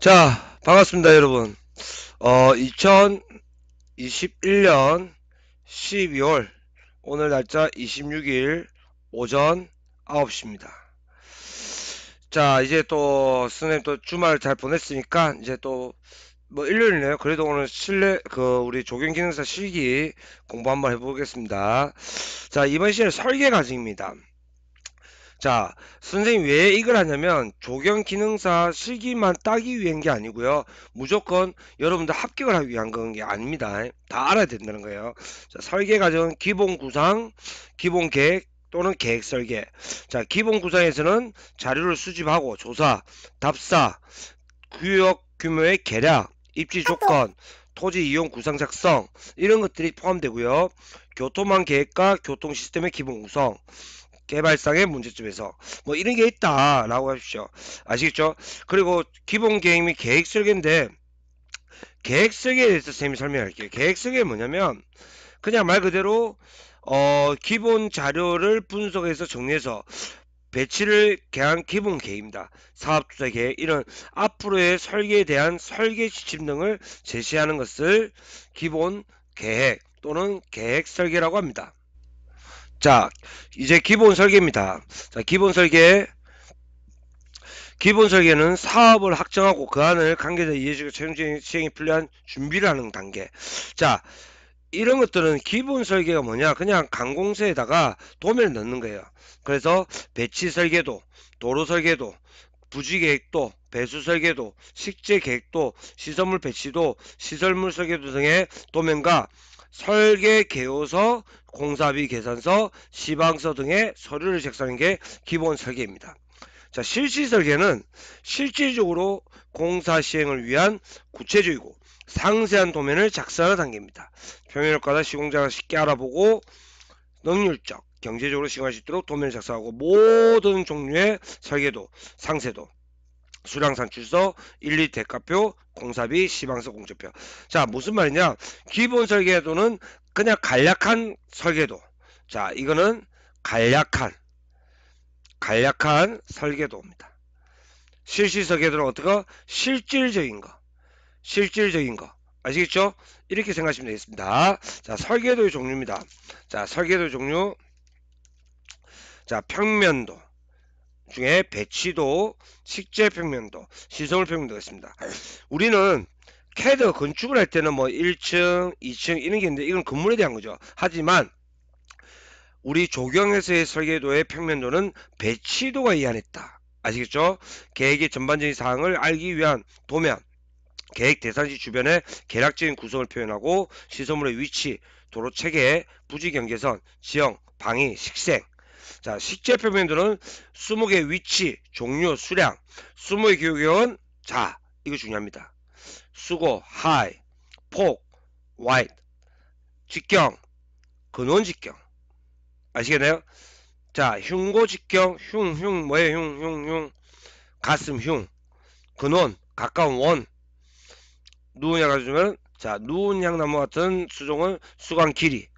자, 반갑습니다, 여러분. 어, 2021년 12월, 오늘 날짜 26일 오전 9시입니다. 자, 이제 또, 선생님 또 주말 잘 보냈으니까, 이제 또, 뭐 일요일이네요. 그래도 오늘 실내 그 우리 조경기능사 실기 공부 한번 해보겠습니다. 자 이번 시간 설계 과정입니다. 자, 선생님 왜 이걸 하냐면 조경 기능사 실기만 따기 위한 게 아니고요. 무조건 여러분들 합격을 하기 위한 건 게 아닙니다. 다 알아야 된다는 거예요. 자, 설계 과정 기본 구상, 기본 계획, 또는 계획 설계. 자, 기본 구상에서는 자료를 수집하고 조사, 답사, 구역 규모의 계략, 입지 조건, 토지 이용 구상 작성 이런 것들이 포함되고요. 교통망 계획과 교통 시스템의 기본 구성, 개발상의 문제점에서 뭐 이런 게 있다라고 하십시오. 아시겠죠? 그리고 기본 계획 및 계획 설계인데 계획 설계에 대해서 쌤이 설명할게요. 계획 설계 뭐냐면 그냥 말 그대로 어 기본 자료를 분석해서 정리해서 배치를 개한 기본 계획입니다. 사업 투자 계획 이런 앞으로의 설계에 대한 설계 지침 등을 제시하는 것을 기본 계획 또는 계획 설계라고 합니다. 자 이제 기본 설계입니다 자 기본 설계 기본 설계는 사업을 확정하고 그 안을 관계자 이해주고 채용 시행에 필요한 준비를 하는 단계 자 이런 것들은 기본 설계가 뭐냐 그냥 강공서에다가 도면을 넣는 거예요 그래서 배치 설계도 도로 설계도 부지 계획도 배수 설계도 식재 계획도 시설물 배치도 시설물 설계도 등의 도면과 설계 개요서 공사비 계산서, 시방서 등의 서류를 작성하는게 기본 설계입니다. 자, 실시 설계는 실질적으로 공사 시행을 위한 구체적이고 상세한 도면을 작성하는 단계입니다. 평면효과다 시공자가 쉽게 알아보고 능률적, 경제적으로 시행할 수 있도록 도면을 작성하고 모든 종류의 설계도, 상세도, 수량 산출서, 1, 2 대가표, 공사비, 시방서 공제표. 자, 무슨 말이냐? 기본 설계도는 그냥 간략한 설계도. 자, 이거는 간략한, 간략한 설계도입니다. 실시 설계도는 어떻게? 실질적인 거. 실질적인 거. 아시겠죠? 이렇게 생각하시면 되겠습니다. 자, 설계도의 종류입니다. 자, 설계도 종류. 자, 평면도. 중에 배치도, 식재 평면도, 시설 평면도가 있습니다. 우리는 캐드 건축을 할 때는 뭐 1층, 2층 이런 게 있는데 이건 건물에 대한 거죠. 하지만 우리 조경에서의 설계도의 평면도는 배치도가 이안했다. 아시겠죠? 계획의 전반적인 사항을 알기 위한 도면, 계획 대상지 주변의 계략적인 구성을 표현하고 시설물의 위치, 도로 체계, 부지 경계선, 지형, 방위, 식생, 자, 실제 표면도는 20개 위치, 종류, 수량, 20개 교육원 자, 이거 중요합니다. 수고 high, 폭 wide, 직경 근원 직경 아시겠나요? 자 흉고 직경 흉흉 뭐예요 흉흉흉 가슴 흉 근원 가까운 원 누운 향 가주면 자 누운 향나무 같은 수종은 수강 길이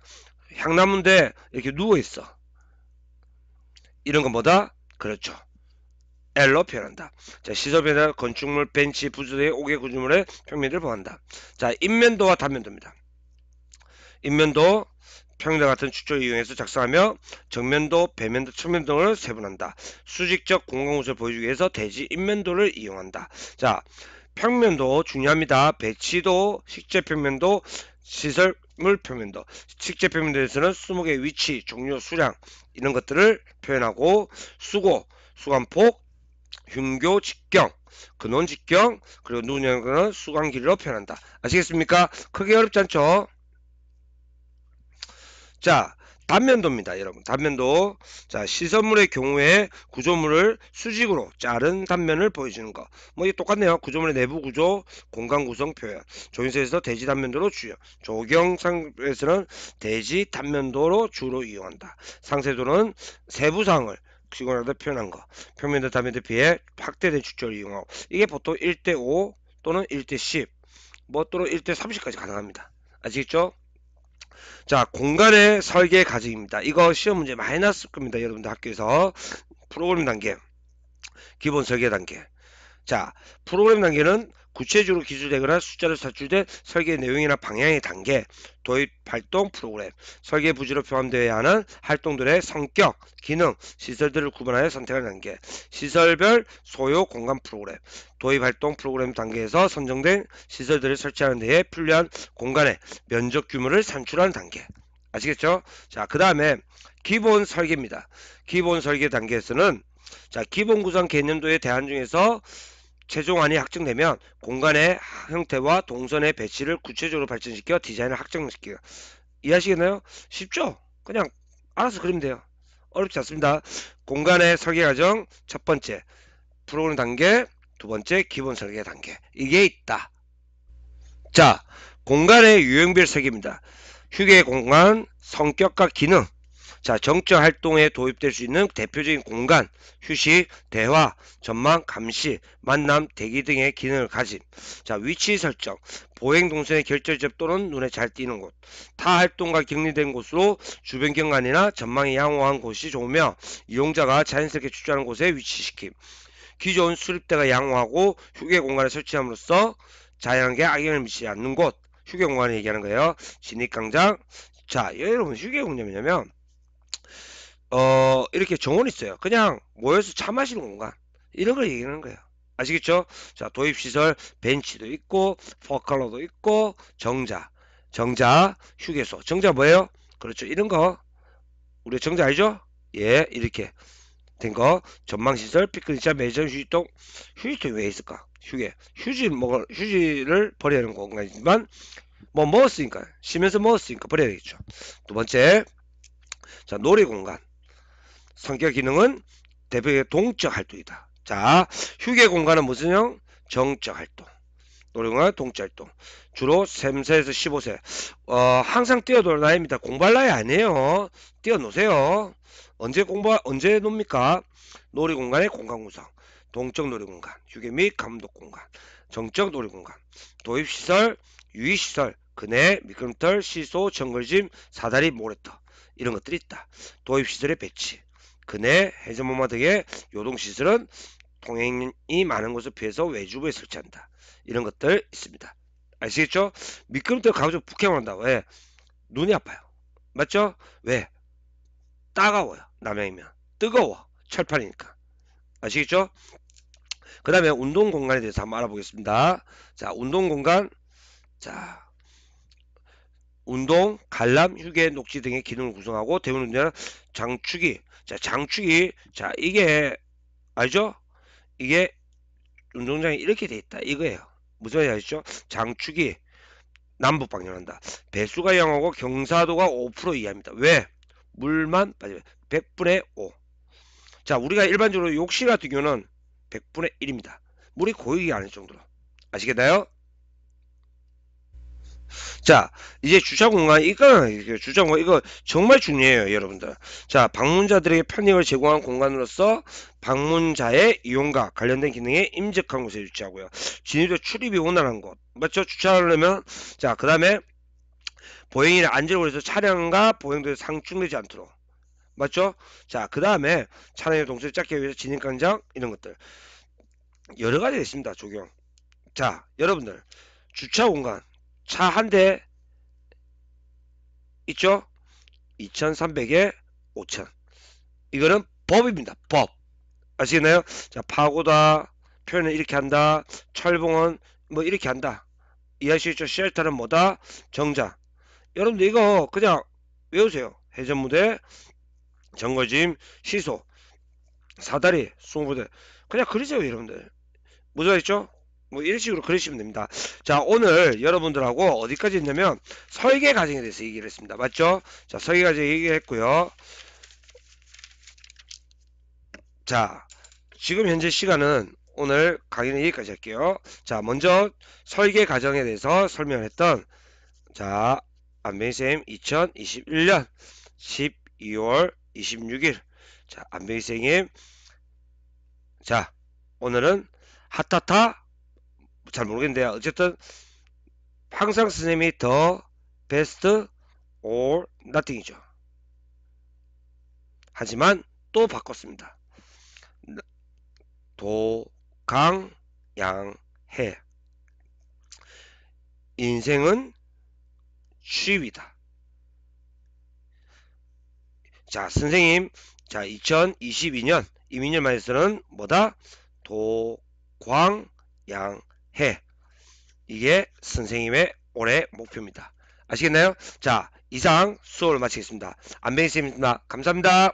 향나무인데 이렇게 누워 있어 이런 것보다 그렇죠. L로 표현한다. 자, 시접에나 건축물, 벤치, 부수의 5개 구조물의 평면을 보한다. 자, 인면도와 단면도입니다. 인면도 평면 같은 축조를 이용해서 작성하며 정면도, 배면도, 측면 등을 세분한다. 수직적 공간구조를 보여주기 위해서 대지 인면도를 이용한다. 자, 평면도 중요합니다. 배치도, 식재 평면도, 시설물 평면도 식재 평면도에서는 수목의 위치, 종류, 수량 이런 것들을 표현하고 수고, 수간폭, 흉교 직경, 근원 직경, 그리고 누구냐는 수강 길이로 표현한다. 아시겠습니까? 크게 어렵지 않죠? 자, 단면도입니다, 여러분. 단면도. 자, 시선물의 경우에 구조물을 수직으로 자른 단면을 보여주는 거. 뭐 이게 똑같네요. 구조물의 내부 구조, 공간 구성 표현. 조인세에서 대지 단면도로 주요. 조경상에서는 대지 단면도로 주로 이용한다. 상세도는 세부 상을 시그널을 표현한 거평면대담에 대비해 확대된 축적을 이용하고 이게 보통 1대5 또는 1대10 뭐 또는 1대30까지 가능합니다 아시겠죠? 자 공간의 설계 과정입니다 이거 시험 문제 많이 났을 겁니다 여러분들 학교에서 프로그램 단계 기본 설계 단계 자 프로그램 단계는 구체적으로 기술되거나 숫자를 산출된 설계 내용이나 방향의 단계, 도입 활동 프로그램, 설계 부지로 포함되어야 하는 활동들의 성격, 기능, 시설들을 구분하여 선택하는 단계, 시설별 소요 공간 프로그램, 도입 활동 프로그램 단계에서 선정된 시설들을 설치하는 데에 필요한 공간의 면적 규모를 산출하는 단계. 아시겠죠? 자, 그 다음에 기본 설계입니다. 기본 설계 단계에서는 자, 기본 구성 개념도에대한 중에서 최종안이 확정되면 공간의 형태와 동선의 배치를 구체적으로 발전시켜 디자인을 확정시켜요. 이해하시겠나요? 쉽죠? 그냥 알아서 그리면 돼요. 어렵지 않습니다. 공간의 설계 과정 첫 번째, 프로그램 단계, 두 번째, 기본 설계 단계. 이게 있다. 자, 공간의 유형별 세계입니다 휴게 공간, 성격과 기능, 자, 정적 활동에 도입될 수 있는 대표적인 공간, 휴식, 대화, 전망, 감시, 만남, 대기 등의 기능을 가진 자, 위치 설정, 보행 동선의 결절점 또는 눈에 잘 띄는 곳, 타 활동과 격리된 곳으로 주변 경관이나 전망이 양호한 곳이 좋으며 이용자가 자연스럽게 출전하는 곳에 위치시킴. 기존 수립대가 양호하고 휴게 공간을 설치함으로써 자연계 악영을 미치지 않는 곳, 휴게 공간을 얘기하는 거예요. 진입광장. 자, 여러분 휴게 공간이냐면 어 이렇게 정원 있어요. 그냥 모여서 차 마시는 공간 이런 걸 얘기하는 거예요. 아시겠죠? 자 도입시설 벤치도 있고 포컬러도 있고 정자 정자 휴게소 정자 뭐예요? 그렇죠 이런 거 우리 정자 알죠? 예 이렇게 된거 전망시설 피크닉차 매점 휴지통 휴지통 왜 있을까? 휴게 휴지 먹을 휴지를 버려야 하는 공간이지만 뭐 먹었으니까 쉬면서 먹었으니까 버려야겠죠 되두 번째 자 놀이 공간 성격 기능은 대표의 동적 활동이다. 자, 휴게 공간은 무슨 형? 정적 활동. 노령화 동적 활동. 주로 3세에서 15세. 어, 항상 뛰어놀 나이입니다. 공부할 나이 아니에요. 뛰어노세요. 언제 공부, 언제 놉니까? 놀이 공간의 공간 구성. 동적 놀이 공간. 휴게 및 감독 공간. 정적 놀이 공간. 도입시설, 유의시설, 그네, 미끄럼틀, 시소, 정글짐, 사다리, 모래터. 이런 것들이 있다. 도입시설의 배치. 그해 해저모마 등의 요동시설은 동행이 많은 곳에 비해서 외주부에 설치한다. 이런 것들 있습니다. 아시겠죠? 미끄럼틀 가급적 북행한다. 왜? 예. 눈이 아파요. 맞죠? 왜? 따가워요. 남양이면. 뜨거워. 철판이니까. 아시겠죠? 그 다음에 운동 공간에 대해서 한번 알아보겠습니다. 자, 운동 공간. 자, 운동, 관람, 휴게, 녹지 등의 기능을 구성하고 대부분은 장축이 자, 장축이 자, 이게 알죠? 이게 운동장이 이렇게 돼 있다. 이거예요. 무슨 말인지 아시죠? 장축이 남북 방향한다. 배수가 0하고 경사도가 5% 이하입니다. 왜? 물만 빠지면 100분의 5. 자, 우리가 일반적으로 욕실 같은 경우는 100분의 1입니다. 물이 고이기 않을 정도로. 아시겠나요? 자, 이제 주차 공간, 이거는 주차 공간, 이거 정말 중요해요, 여러분들. 자, 방문자들에게 편익을 제공한 공간으로서 방문자의 이용과 관련된 기능에 임직한 곳에 위치하고요. 진입도 출입이 원활한 곳. 맞죠? 주차하려면, 자, 그 다음에 보행이의 안전을 위해서 차량과 보행도에 상충되지 않도록. 맞죠? 자, 그 다음에 차량의 동선을 짧게 위해서 진입광장, 이런 것들. 여러 가지가 있습니다, 조경. 자, 여러분들. 주차 공간. 차한대 있죠? 2300에 5000 이거는 법입니다. 법 아시겠나요? 자 파고다 표현을 이렇게 한다 철봉은 뭐 이렇게 한다 이해하시겠죠? 쉘터는 뭐다? 정자 여러분들 이거 그냥 외우세요. 해전무대 정거짐 시소 사다리 수호부대 그냥 그리세요 여러분들 무조건 있죠? 뭐 이런 식으로 그러시면 됩니다. 자 오늘 여러분들하고 어디까지 했냐면 설계 과정에 대해서 얘기를 했습니다. 맞죠? 자 설계 과정 얘기했고요. 자 지금 현재 시간은 오늘 강의는 여기까지 할게요. 자 먼저 설계 과정에 대해서 설명을 했던 자 안병희쌤 2021년 12월 26일 자 안병희쌤님 자 오늘은 하타타 잘 모르겠는데 어쨌든 항상 선생님이 더 베스트 or nothing이죠. 하지만 또 바꿨습니다. 도강양해 인생은 취미다. 자 선생님 자 2022년 이민열 마이스는 뭐다? 도광양 해. 이게 선생님의 올해 목표입니다. 아시겠나요? 자, 이상 수업을 마치겠습니다. 안배희 쌤입니다. 감사합니다.